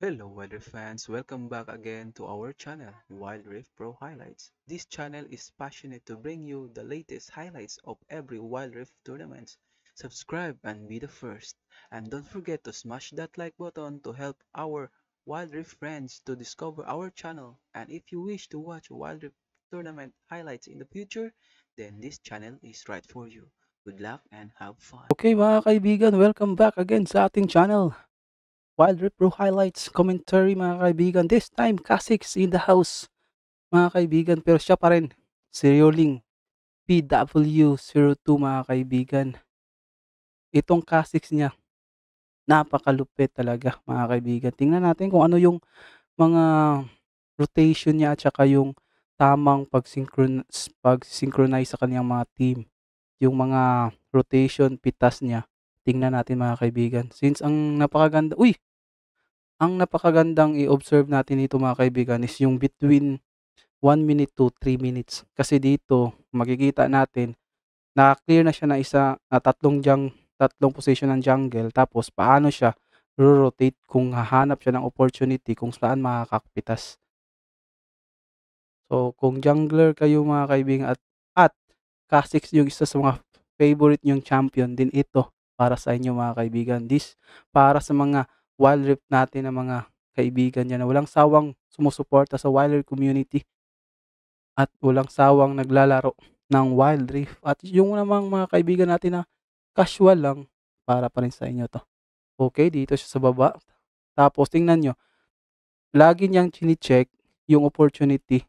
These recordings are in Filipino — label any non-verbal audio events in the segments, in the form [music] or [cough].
Hello Weather fans, welcome back again to our channel, Wild Rift Pro Highlights. This channel is passionate to bring you the latest highlights of every Wild Rift tournament. Subscribe and be the first. And don't forget to smash that like button to help our Wild Rift friends to discover our channel. And if you wish to watch Wild Rift tournament highlights in the future, then this channel is right for you. Good luck and have fun. Okay mga kaibigan, welcome back again sa ating channel. Wild Repro highlights, commentary mga kaibigan. This time, Kha'Zix in the house mga kaibigan. Pero siya pa rin, si Rioling PW02 mga kaibigan. Itong Kha'Zix niya, napakalupit talaga mga kaibigan. Tingnan natin kung ano yung mga rotation niya at saka yung tamang pag-synchronize sa kanyang mga team. Yung mga rotation, pitas niya. Tingnan natin mga kaibigan. Since ang napakaganda, uy, ang napakagandang i-observe natin dito mga kaibigan is yung between 1 minute to 3 minutes. Kasi dito, makikita natin na clear na siya na isa, na tatlong, jang, tatlong position ng jungle. Tapos, paano siya rotate kung hahanap siya ng opportunity kung saan makakakpitas. So, kung jungler kayo mga kaibigan at, at Kha'Zix yung isa sa mga favorite nyong champion din ito para sa inyo mga kaibigan. This para sa mga wild Rift natin ng mga kaibigan niya na walang sawang sumusuporta sa wild Rift community at walang sawang naglalaro ng wild rift at yung namang mga kaibigan natin na casual lang para pa rin sa inyo to. Okay, dito siya sa baba. Tapos tingnan nyo, lagi niyang chini yung opportunity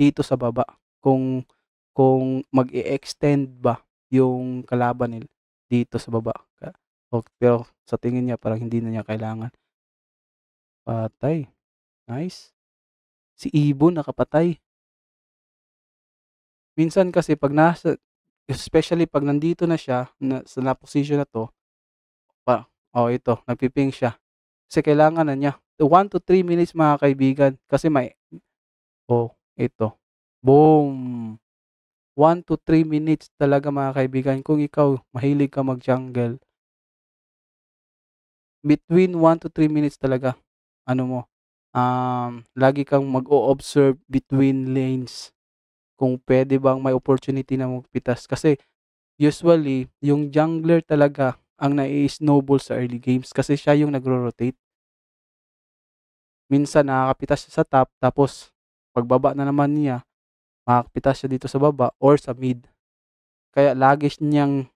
dito sa baba kung kung mag-extend ba yung kalaban nila dito sa baba. Oh, pero sa tingin niya parang hindi na niya kailangan. Patay. Nice. Si Ibon nakapatay. Minsan kasi pag nasa, especially pag nandito na siya, na, sa na position na to, pa, oh ito, nagpiping siya. Kasi kailangan na niya. 1 to 3 minutes mga kaibigan. Kasi may, oh, ito. Boom! 1 to 3 minutes talaga mga kaibigan. Kung ikaw, mahilig ka mag-jungle, between 1 to 3 minutes talaga ano mo um, lagi kang mag-o-observe between lanes kung pwede bang may opportunity na magpitas kasi usually yung jungler talaga ang nai-snowball sa early games kasi siya yung nagro-rotate minsan nakakapitas siya sa top tapos pagbaba na naman niya makakapitas siya dito sa baba or sa mid kaya lagi niyang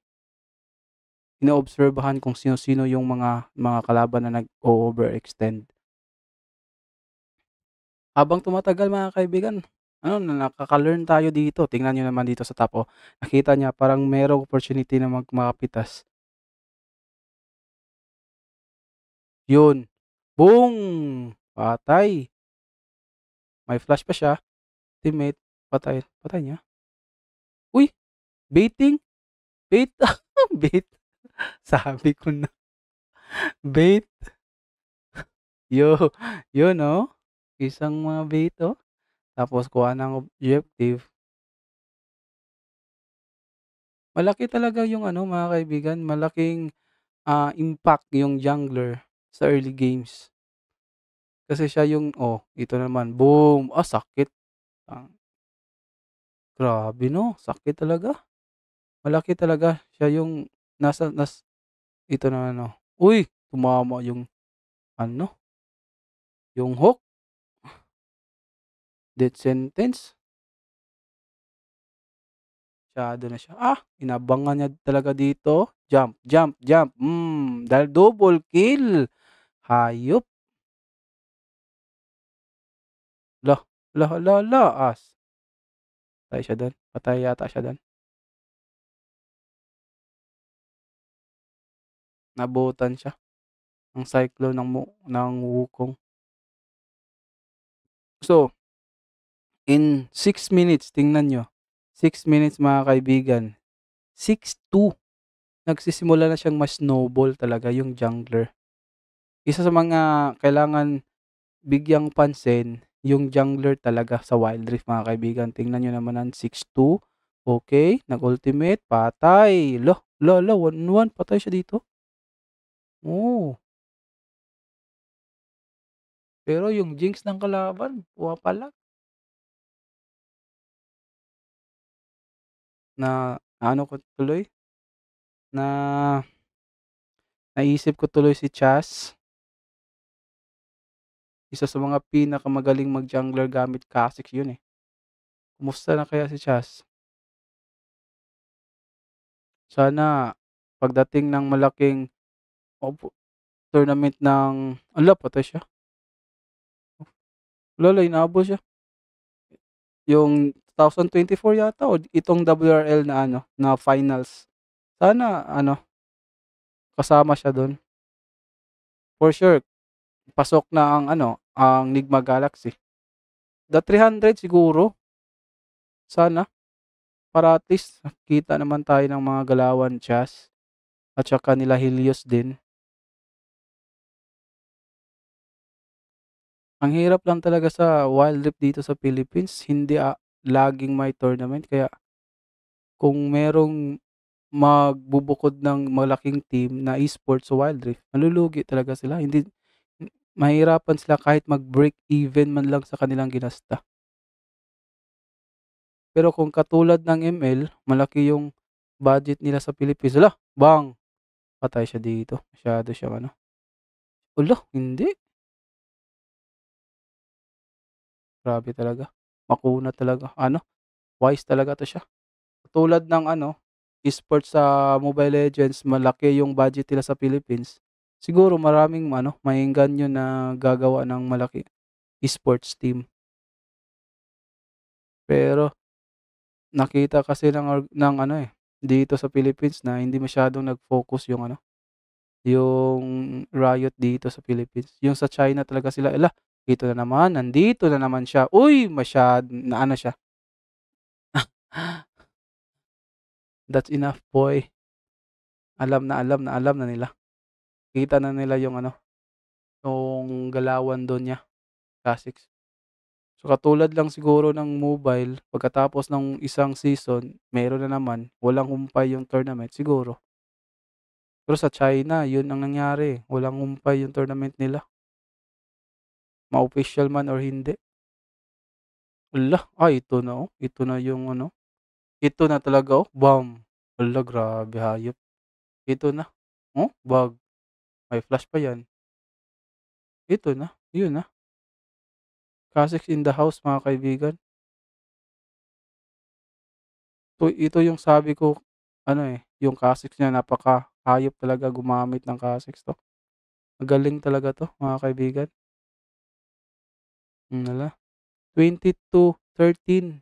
inoobserbahan kung sino-sino yung mga mga kalaban na nag-overextend. Habang tumatagal mga kaibigan, ano, na nakaka-learn tayo dito. Tingnan niyo naman dito sa tapo. Oh. Nakita niya parang merong opportunity na magmakapitas. Yun. Boom! Patay. May flash pa siya. Teammate. Patay. Patay niya. Uy! Baiting? Bait? [laughs] Bait? [laughs] Sabi ko na. Bait. Yo, yo no Isang mga bait oh. Tapos kuha ng objective. Malaki talaga yung ano mga kaibigan. Malaking uh, impact yung jungler sa early games. Kasi siya yung, oh, ito naman, boom, ah, sakit. Ah, grabe no, sakit talaga. Malaki talaga siya yung nasa nas ito na ano. Uy, tumama yung ano? Yung hook. Death sentence. Masyado na siya. Ah, inabangan niya talaga dito. Jump, jump, jump. Mm, dahil double kill. Hayop. La, la, la, la, as. Patay siya doon. Patay yata siya doon. nabutan siya ng cyclone ng ng Wukong. So, in 6 minutes, tingnan nyo, 6 minutes mga kaibigan, 62 nagsisimula na siyang mas snowball talaga yung jungler. Isa sa mga kailangan bigyang pansin, yung jungler talaga sa Wild Rift mga kaibigan. Tingnan nyo naman ang 6-2, okay, nag-ultimate, patay, lo, lo, lo, 1-1, patay siya dito. Oh. Pero yung jinx ng kalaban, pumapalag. Na ano ko tuloy na naisip ko tuloy si Chas. Isa sa mga pinakamagaling mag-jungler gamit Kha'Zix yun, eh. Kumusta na kaya si Chas? Sana pagdating ng malaking Opo. Tournament ng hala patay siya. Lola, inabol siya. Yung 2024 yata o itong WRL na ano, na finals. Sana ano kasama siya doon. For sure, pasok na ang ano, ang Nigma Galaxy. The 300 siguro. Sana para at least kita naman tayo ng mga galawan chas at saka nila Helios din. Ang hirap lang talaga sa wild rift dito sa Philippines, hindi ah, laging may tournament kaya kung merong magbubukod ng malaking team na esports sa wild rift, malulugi talaga sila. Hindi mahirapan sila kahit mag-break even man lang sa kanilang ginasta. Pero kung katulad ng ML, malaki yung budget nila sa Philippines. Ala, bang! Patay siya dito. Masyado siya ano. Ulo, hindi. Grabe talaga, makuna talaga, ano, wise talaga 'to siya. Katulad ng ano, esports sa Mobile Legends, malaki yung budget nila sa Philippines. Siguro maraming ano, maengganyo na gagawa ng malaki esports team. Pero nakita kasi ng ng ano, eh, dito sa Philippines na hindi masyadong nag-focus yung ano, yung riot dito sa Philippines. Yung sa China talaga sila, eh, dito na naman, nandito na naman siya. Uy, masyad, na ano siya. [laughs] That's enough, boy. Alam na alam na alam na nila. Kita na nila yung ano, yung galawan doon niya. Classics. So katulad lang siguro ng mobile, pagkatapos ng isang season, meron na naman, walang humpay yung tournament siguro. Pero sa China, yun ang nangyari. Walang humpay yung tournament nila ma-official man or hindi. Hala, ah, ito na oh. Ito na yung ano. Ito na talaga oh. Bam. Hala, grabe hayop. Ito na. Oh, bug. May flash pa yan. Ito na. Yun na. Ah. Kasix in the house mga kaibigan. So, ito yung sabi ko, ano eh, yung Kasix niya napaka hayop talaga gumamit ng Kasix to. Magaling talaga to mga kaibigan. Hmm, hala, 22:13.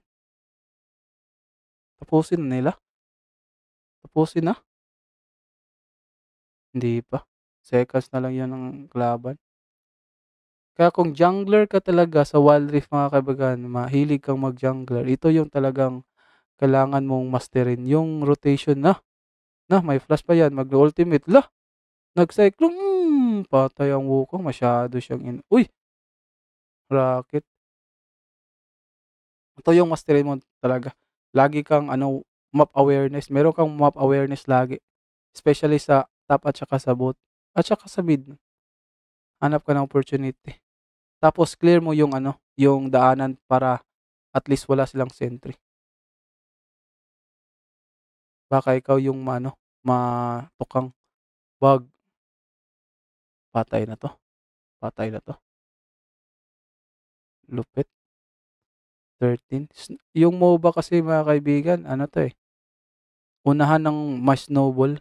Tapusin na nila? Tapusin na? Hindi pa. Seconds na lang yan ang kalaban. Kaya kung jungler ka talaga sa Wild Rift mga kaibigan, mahilig kang mag-jungler, ito yung talagang kailangan mong masterin. Yung rotation na, na may flash pa yan, mag-ultimate, la, nag-cyclone, hmm, patay ang Wukong, masyado siyang in. Uy, Raket. Ito yung masterin mo talaga. Lagi kang ano, map awareness. Meron kang map awareness lagi. Especially sa top at saka sa bot. At saka sa mid. Hanap ka ng opportunity. Tapos clear mo yung ano, yung daanan para at least wala silang sentry. Baka ikaw yung ano, matukang bug. Patay na to. Patay na to. Lupit. 13. Sn yung MOBA kasi mga kaibigan, ano to eh. Unahan ng Mash Noble.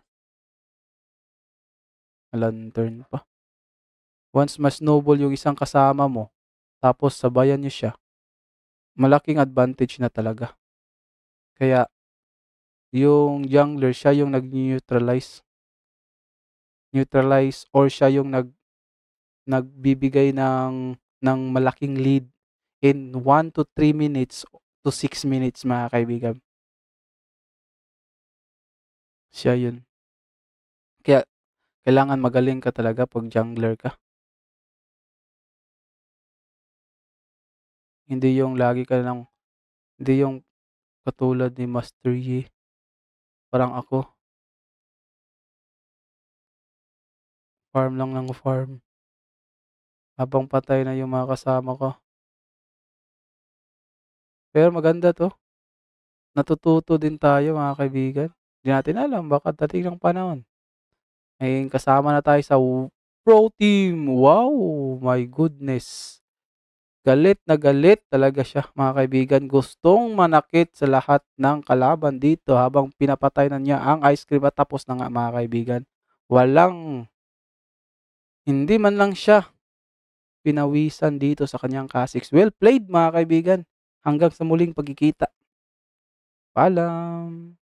Lantern pa. Once Mash Noble yung isang kasama mo, tapos sabayan niyo siya, malaking advantage na talaga. Kaya, yung jungler, siya yung nag-neutralize. Neutralize or siya yung nag nagbibigay ng ng malaking lead in 1 to 3 minutes to 6 minutes mga kaibigan. Siya yun. Kaya kailangan magaling ka talaga pag jungler ka. Hindi yung lagi ka lang hindi yung katulad ni Master Yi. Parang ako. Farm lang ng farm habang patay na yung mga kasama ko. Pero maganda 'to. Natututo din tayo mga kaibigan. Hindi natin alam baka dating ng panahon, eh, kasama na tayo sa pro team. Wow! My goodness. Galit na galit talaga siya mga kaibigan. Gustong manakit sa lahat ng kalaban dito habang pinapatay na niya ang ice cream at tapos na nga mga kaibigan. Walang, hindi man lang siya pinawisan dito sa kanyang Kha'Zix. Well played mga kaibigan. Hanggang sa muling pagkikita. Paalam.